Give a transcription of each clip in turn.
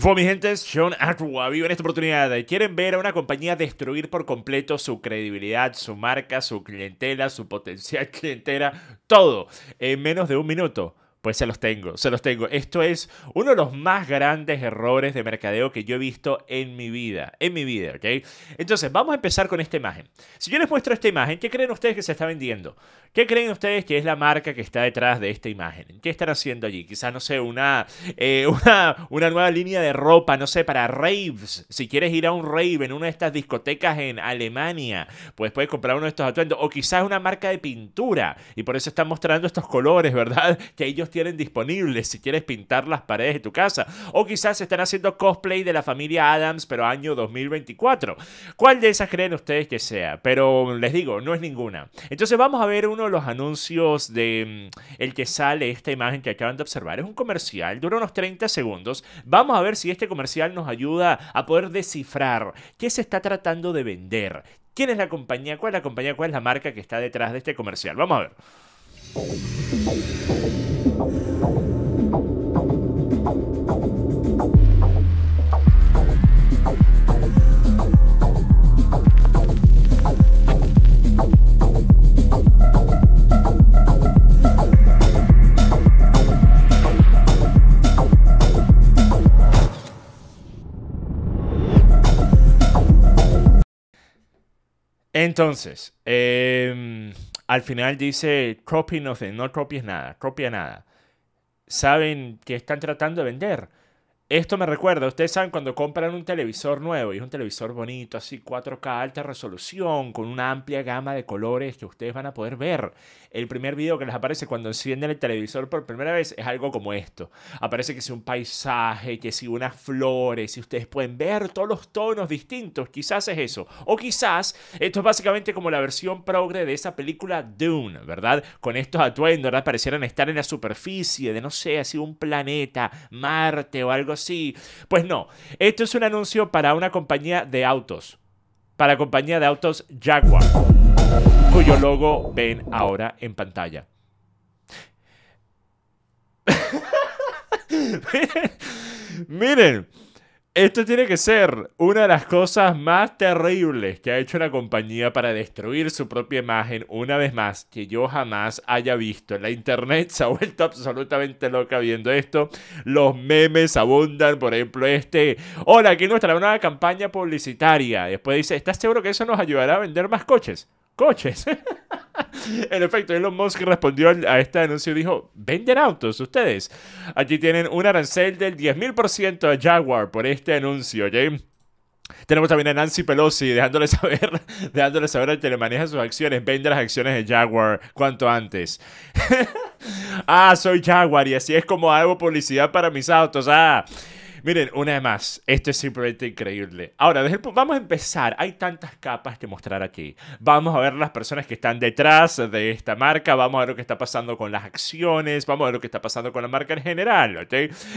fue, mi gente? Sean Arrua vive en esta oportunidad. y ¿Quieren ver a una compañía destruir por completo su credibilidad, su marca, su clientela, su potencial clientela? Todo en menos de un minuto. Pues se los tengo, se los tengo. Esto es uno de los más grandes errores de mercadeo que yo he visto en mi vida, en mi vida, ¿ok? Entonces, vamos a empezar con esta imagen. Si yo les muestro esta imagen, ¿qué creen ustedes que se está vendiendo? ¿Qué creen ustedes que es la marca que está detrás de esta imagen? ¿Qué están haciendo allí? Quizás, no sé, eh, una, una, nueva línea de ropa, no sé, para raves. Si quieres ir a un rave en una de estas discotecas en Alemania, pues puedes comprar uno de estos atuendos. O quizás una marca de pintura y por eso están mostrando estos colores, ¿verdad? Que ellos tienen disponibles si quieres pintar las paredes de tu casa. O quizás están haciendo cosplay de la familia Adams, pero año 2024. ¿Cuál de esas creen ustedes que sea? Pero les digo, no es ninguna. Entonces vamos a ver uno de los anuncios de mm, el que sale esta imagen que acaban de observar. Es un comercial, dura unos 30 segundos. Vamos a ver si este comercial nos ayuda a poder descifrar qué se está tratando de vender. ¿Quién es la compañía? ¿Cuál es la compañía? ¿Cuál es la marca que está detrás de este comercial? Vamos a ver. Entonces, em, al final dice, copy nothing, no copies nada, copia nada saben que están tratando de vender. Esto me recuerda, ustedes saben cuando compran un televisor nuevo y es un televisor bonito, así 4K alta resolución, con una amplia gama de colores que ustedes van a poder ver. El primer video que les aparece cuando encienden el televisor por primera vez es algo como esto. Aparece que es un paisaje, que si unas flores, y ustedes pueden ver todos los tonos distintos, quizás es eso. O quizás esto es básicamente como la versión progre de esa película Dune, ¿verdad? Con estos atuendos, ¿verdad? Parecieran estar en la superficie de, no sé, así un planeta, Marte o algo así sí. Pues no, esto es un anuncio para una compañía de autos, para compañía de autos Jaguar, cuyo logo ven ahora en pantalla. miren. Esto tiene que ser una de las cosas más terribles que ha hecho la compañía para destruir su propia imagen una vez más que yo jamás haya visto. La internet se ha vuelto absolutamente loca viendo esto. Los memes abundan, por ejemplo, este. Hola, aquí nuestra nueva campaña publicitaria. Después dice, ¿estás seguro que eso nos ayudará a vender más coches? coches. en efecto, Elon Musk respondió a este anuncio y dijo, venden autos ustedes. Aquí tienen un arancel del 10.000% de Jaguar por este anuncio, James. Tenemos también a Nancy Pelosi dejándole saber, dejándole saber al que le maneja sus acciones, vende las acciones de Jaguar cuanto antes. ah, soy Jaguar y así es como hago publicidad para mis autos. Ah. Miren, una vez más, esto es simplemente increíble. Ahora, vamos a empezar. Hay tantas capas que mostrar aquí. Vamos a ver las personas que están detrás de esta marca, vamos a ver lo que está pasando con las acciones, vamos a ver lo que está pasando con la marca en general, ¿ok?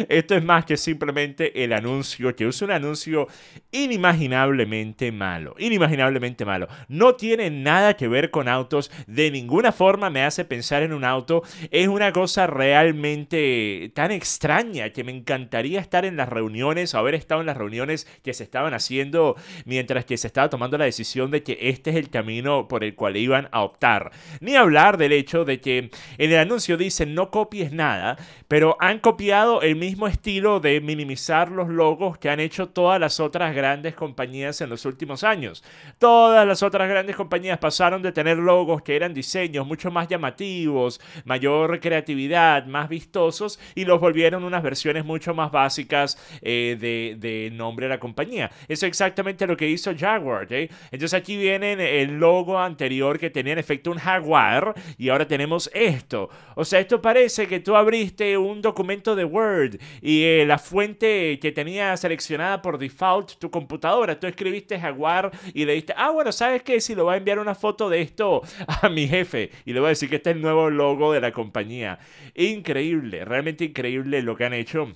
Esto es más que simplemente el anuncio, que es un anuncio inimaginablemente malo, inimaginablemente malo. No tiene nada que ver con autos, de ninguna forma me hace pensar en un auto. Es una cosa realmente tan extraña que me encantaría estar en las reuniones, o haber estado en las reuniones que se estaban haciendo mientras que se estaba tomando la decisión de que este es el camino por el cual iban a optar. Ni hablar del hecho de que en el anuncio dicen no copies nada, pero han copiado el mismo estilo de minimizar los logos que han hecho todas las otras grandes compañías en los últimos años. Todas las otras grandes compañías pasaron de tener logos que eran diseños mucho más llamativos, mayor creatividad, más vistosos y los volvieron unas versiones mucho más básicas eh, de, nombre de la compañía. Eso es exactamente lo que hizo Jaguar. Entonces aquí vienen el logo anterior que tenía en efecto un jaguar y ahora tenemos esto. O sea, esto parece que tú abriste un documento de Word y eh, la fuente que tenía seleccionada por default tu computadora, tú escribiste jaguar y le diste, ah, bueno, ¿sabes qué? Si lo voy a enviar una foto de esto a mi jefe y le voy a decir que este es el nuevo logo de la compañía. Increíble, realmente increíble lo que han hecho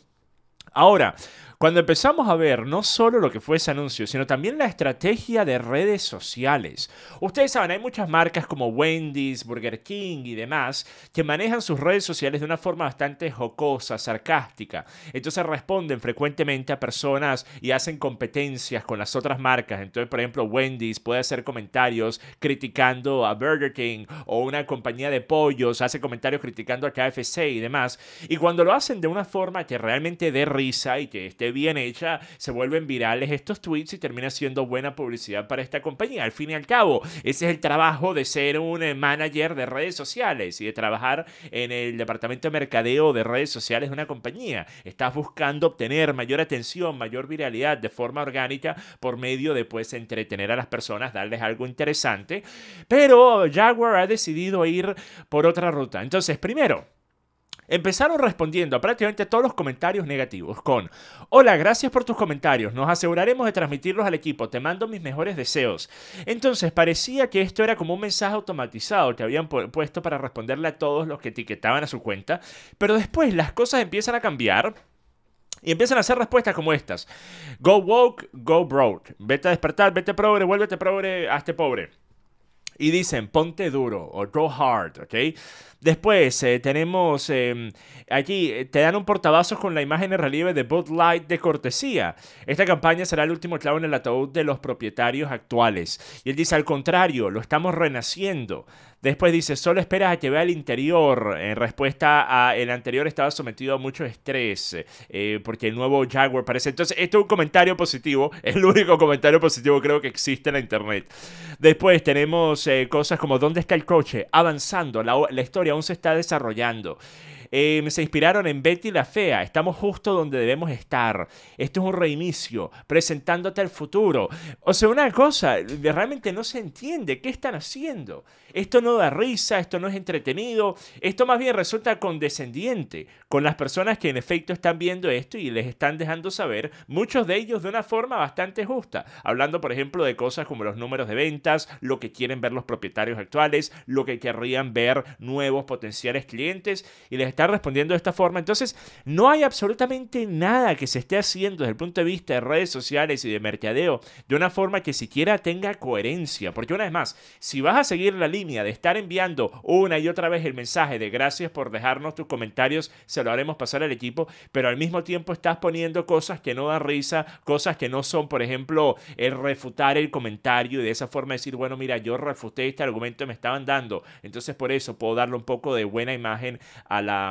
Ahora, cuando empezamos a ver no solo lo que fue ese anuncio, sino también la estrategia de redes sociales. Ustedes saben, hay muchas marcas como Wendy's, Burger King y demás que manejan sus redes sociales de una forma bastante jocosa, sarcástica. Entonces responden frecuentemente a personas y hacen competencias con las otras marcas. Entonces, por ejemplo, Wendy's puede hacer comentarios criticando a Burger King o una compañía de pollos hace comentarios criticando a KFC y demás. Y cuando lo hacen de una forma que realmente dé risa y que esté bien hecha, se vuelven virales estos tweets y termina siendo buena publicidad para esta compañía. Al fin y al cabo, ese es el trabajo de ser un eh, manager de redes sociales y de trabajar en el departamento de mercadeo de redes sociales de una compañía. Estás buscando obtener mayor atención, mayor viralidad de forma orgánica por medio de pues entretener a las personas, darles algo interesante. Pero Jaguar ha decidido ir por otra ruta. Entonces, primero, Empezaron respondiendo a prácticamente todos los comentarios negativos con, hola, gracias por tus comentarios, nos aseguraremos de transmitirlos al equipo, te mando mis mejores deseos. Entonces parecía que esto era como un mensaje automatizado que habían puesto para responderle a todos los que etiquetaban a su cuenta, pero después las cosas empiezan a cambiar. Y empiezan a hacer respuestas como estas. Go woke, go broke. Vete a despertar, vete pobre, vuélvete pobre, hazte pobre y dicen ponte duro o go hard, ¿ok? Después eh, tenemos eh, aquí, eh, te dan un portavasos con la imagen en relieve de Bud Light de cortesía. Esta campaña será el último clavo en el ataúd de los propietarios actuales. Y él dice, al contrario, lo estamos renaciendo. Después dice, solo esperas a que vea el interior. En respuesta a el anterior estaba sometido a mucho estrés eh, porque el nuevo Jaguar parece... Entonces, esto es un comentario positivo. Es el único comentario positivo creo que existe en la internet. Después tenemos eh, cosas como, ¿dónde está el coche? Avanzando, la, la historia aún se está desarrollando. Em, se inspiraron en Betty la Fea. Estamos justo donde debemos estar. Esto es un reinicio, presentándote al futuro. O sea, una cosa, realmente no se entiende. ¿Qué están haciendo? Esto no da risa, esto no es entretenido. Esto más bien resulta condescendiente con las personas que en efecto están viendo esto y les están dejando saber, muchos de ellos de una forma bastante justa. Hablando, por ejemplo, de cosas como los números de ventas, lo que quieren ver los propietarios actuales, lo que querrían ver nuevos potenciales clientes y les está respondiendo de esta forma. Entonces, no hay absolutamente nada que se esté haciendo desde el punto de vista de redes sociales y de mercadeo de una forma que siquiera tenga coherencia. Porque una vez más, si vas a seguir la línea de estar enviando una y otra vez el mensaje de gracias por dejarnos tus comentarios, se lo haremos pasar al equipo, pero al mismo tiempo estás poniendo cosas que no dan risa, cosas que no son, por ejemplo, el refutar el comentario y de esa forma decir, bueno, mira, yo refuté este argumento que me estaban dando, entonces por eso puedo darle un poco de buena imagen a la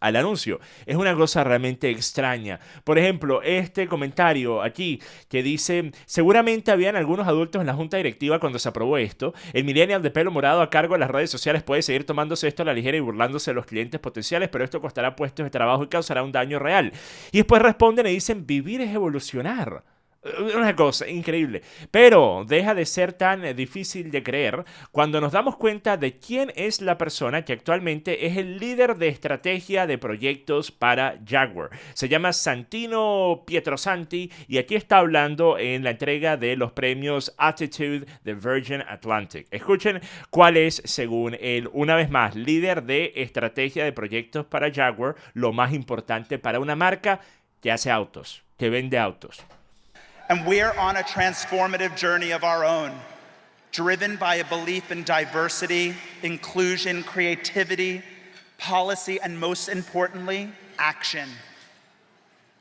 al anuncio. Es una cosa realmente extraña. Por ejemplo, este comentario aquí que dice, seguramente habían algunos adultos en la junta directiva cuando se aprobó esto. El millennial de pelo morado a cargo de las redes sociales puede seguir tomándose esto a la ligera y burlándose de los clientes potenciales, pero esto costará puestos de trabajo y causará un daño real. Y después responden y dicen, vivir es evolucionar. Eh, una cosa increíble. Pero deja de ser tan eh, difícil de creer cuando nos damos cuenta de quién es la persona que actualmente es el líder de estrategia de proyectos para Jaguar. Se llama Santino Pietrosanti y aquí está hablando en la entrega de los premios Attitude de Virgin Atlantic. Escuchen cuál es, según él, una vez más, líder de estrategia de proyectos para Jaguar, lo más importante para una marca que hace autos, que vende autos. And we're on a transformative journey of our own, driven by a belief in diversity, inclusion, creativity, policy, and most importantly, action.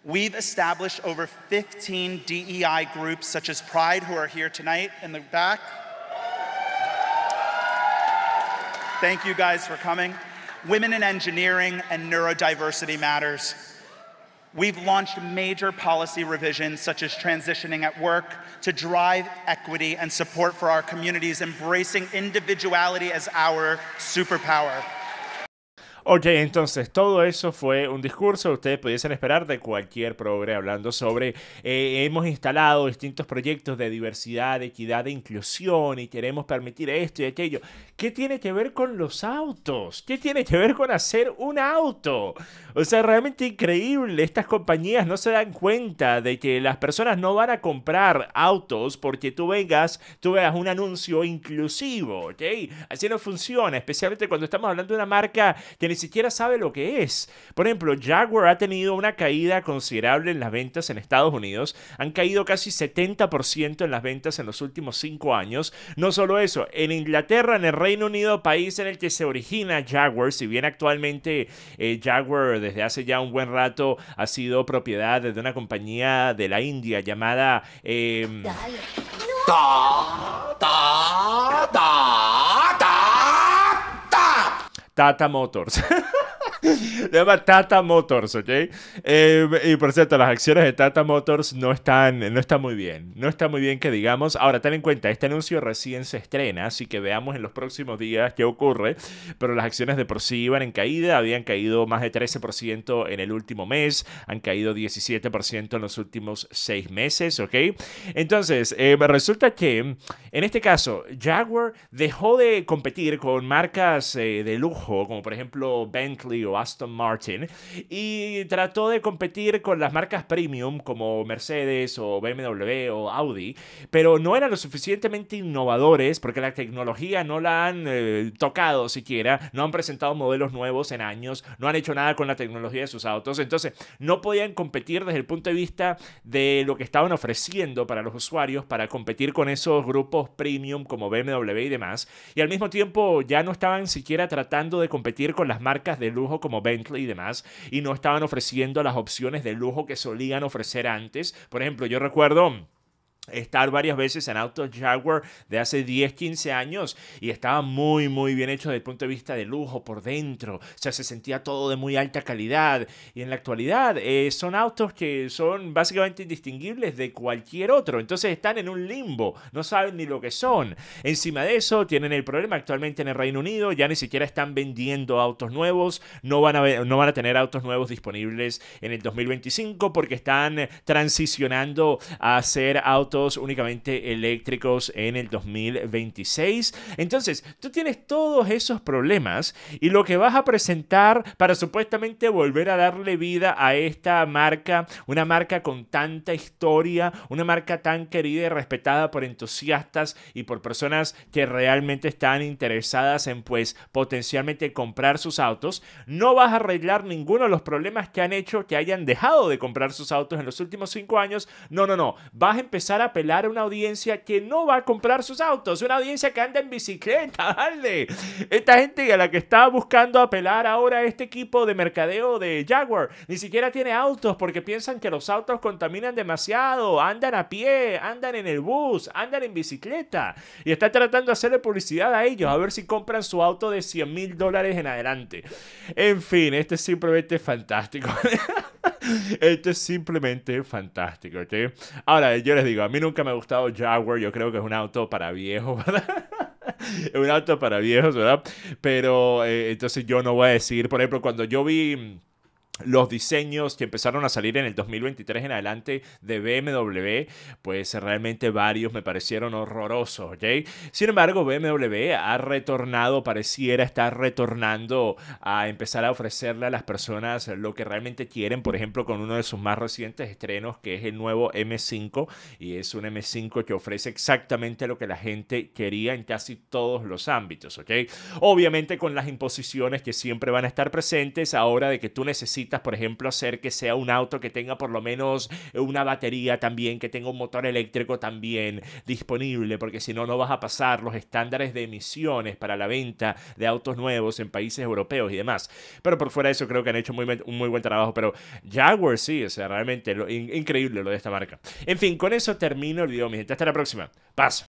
We've established over 15 DEI groups, such as Pride, who are here tonight in the back. Thank you guys for coming. Women in Engineering and Neurodiversity Matters. We've launched major policy revisions such as transitioning at work to drive equity and support for our communities, embracing individuality as our superpower. Ok, entonces todo eso fue un discurso que ustedes pudiesen esperar de cualquier progre hablando sobre eh, hemos instalado distintos proyectos de diversidad, de equidad, de inclusión y queremos permitir esto y aquello. ¿Qué tiene que ver con los autos? ¿Qué tiene que ver con hacer un auto? O sea, realmente increíble. Estas compañías no se dan cuenta de que las personas no van a comprar autos porque tú vengas, tú veas un anuncio inclusivo, ¿ok? Así no funciona, especialmente cuando estamos hablando de una marca que ni siquiera sabe lo que es. Por ejemplo, Jaguar ha tenido una caída considerable en las ventas en Estados Unidos. Han caído casi 70% en las ventas en los últimos cinco años. No solo eso, en Inglaterra, en el Reino Unido, país en el que se origina Jaguar, si bien actualmente eh, Jaguar desde hace ya un buen rato ha sido propiedad de una compañía de la India llamada... Em, Tata Motors. Se llama Tata Motors, ¿ok? Eh, y por cierto, las acciones de Tata Motors no están, no están muy bien. No está muy bien que digamos. Ahora, ten en cuenta, este anuncio recién se estrena, así que veamos en los próximos días qué ocurre. Pero las acciones de por sí iban en caída. Habían caído más de 13% en el último mes. Han caído 17% en los últimos seis meses, ¿ok? Entonces, eh, resulta que en este caso, Jaguar dejó de competir con marcas eh, de lujo, como por ejemplo Bentley o Aston Martin y trató de competir con las marcas premium como Mercedes o BMW o Audi, pero no eran lo suficientemente innovadores porque la tecnología no la han eh, tocado siquiera, no han presentado modelos nuevos en años, no han hecho nada con la tecnología de sus autos, entonces no podían competir desde el punto de vista de lo que estaban ofreciendo para los usuarios para competir con esos grupos premium como BMW y demás, y al mismo tiempo ya no estaban siquiera tratando de competir con las marcas de lujo como Bentley y demás, y no estaban ofreciendo las opciones de lujo que solían ofrecer antes. Por ejemplo, yo recuerdo estar varias veces en autos Jaguar de hace 10, 15 años y estaba muy, muy bien hecho desde el punto de vista de lujo por dentro. O sea, se sentía todo de muy alta calidad. Y en la actualidad eh, son autos que son básicamente indistinguibles de cualquier otro. Entonces están en un limbo, no saben ni lo que son. Encima de eso, tienen el problema actualmente en el Reino Unido, ya ni siquiera están vendiendo autos nuevos, no van a, no van a tener autos nuevos disponibles en el 2025 porque están transicionando a ser autos únicamente eléctricos en el 2026. Entonces, tú tienes todos esos problemas y lo que vas a presentar para supuestamente volver a darle vida a esta marca, una marca con tanta historia, una marca tan querida y respetada por entusiastas y por personas que realmente están interesadas en pues potencialmente comprar sus autos, no vas a arreglar ninguno de los problemas que han hecho que hayan dejado de comprar sus autos en los últimos cinco años. No, no, no. Vas a empezar a apelar a una audiencia que no va a comprar sus autos, una audiencia que anda en bicicleta, dale. Esta gente a la que está buscando apelar ahora este equipo de mercadeo de Jaguar ni siquiera tiene autos porque piensan que los autos contaminan demasiado, andan a pie, andan en el bus, andan en bicicleta y está tratando de hacerle publicidad a ellos a ver si compran su auto de 100 mil dólares en adelante. En fin, este simplemente es fantástico. Esto es simplemente fantástico, ¿ok? Ahora, yo les digo, a mí nunca me ha gustado Jaguar, yo creo que es un auto para viejos, ¿verdad? Es un auto para viejos, ¿verdad? Pero eh, entonces yo no voy a decir, por ejemplo, cuando yo vi los diseños que empezaron a salir en el 2023 en adelante de BMW, pues realmente varios me parecieron horrorosos, ¿ok? Sin embargo, BMW ha retornado, pareciera estar retornando a empezar a ofrecerle a las personas lo que realmente quieren, por ejemplo, con uno de sus más recientes estrenos, que es el nuevo M5, y es un M5 que ofrece exactamente lo que la gente quería en casi todos los ámbitos, ¿ok? Obviamente con las imposiciones que siempre van a estar presentes ahora de que tú necesitas por ejemplo, hacer que sea un auto que tenga por lo menos una batería también, que tenga un motor eléctrico también disponible, porque si no, no vas a pasar los estándares de emisiones para la venta de autos nuevos en países europeos y demás. Pero por fuera de eso, creo que han hecho muy, un muy buen trabajo. Pero Jaguar sí, o sea, realmente increíble lo de esta marca. En fin, con eso termino el video, mi gente. Hasta la próxima. Paz.